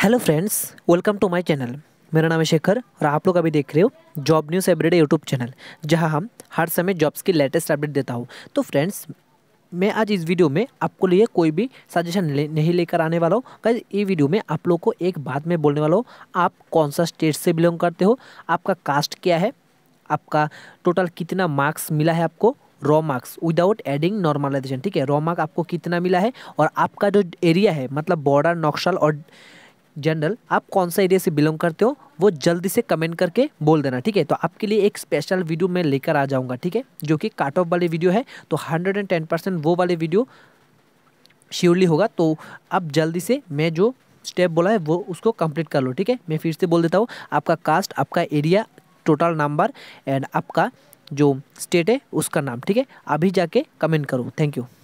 hello friends welcome to my channel मेरा नाम है शेखर और आप लोग अभी देख रहे हो job news everyday YouTube channel जहां हम हर समय जॉब्स की लेटेस्ट अपडेट देता हूं तो फ्रेंड्स मैं आज इस वीडियो में आपको लिए कोई भी सजेशन ले, नहीं लेकर आने वाला हूँ कल ये वीडियो में आप लोग को एक बात में बोलने वाला हूँ आप कौन सा स्टेट से बिलोंग करते हो आपका कास्ट क्या है आपका टोटल कितना मार्क्स मिला है आपको raw marks without adding normalisation ठीक है रॉ मार्क आपको कितना मिला है और आपका जो एरिया है मतलब बॉर्डर नक्शल और जनरल आप कौन सा एरिया से बिलोंग करते हो वो जल्दी से कमेंट करके बोल देना ठीक है तो आपके लिए एक स्पेशल वीडियो मैं लेकर आ जाऊंगा ठीक है जो कि काट ऑफ वाले वीडियो है तो हंड्रेड एंड टेन परसेंट वो वाले वीडियो श्योरली होगा तो आप जल्दी से मैं जो स्टेप बोला है वो उसको कंप्लीट कर लो ठीक है मैं फिर से बोल देता हूँ आपका कास्ट आपका एरिया टोटल नंबर एंड आपका जो स्टेट है उसका नाम ठीक है अभी जाके कमेंट करो थैंक यू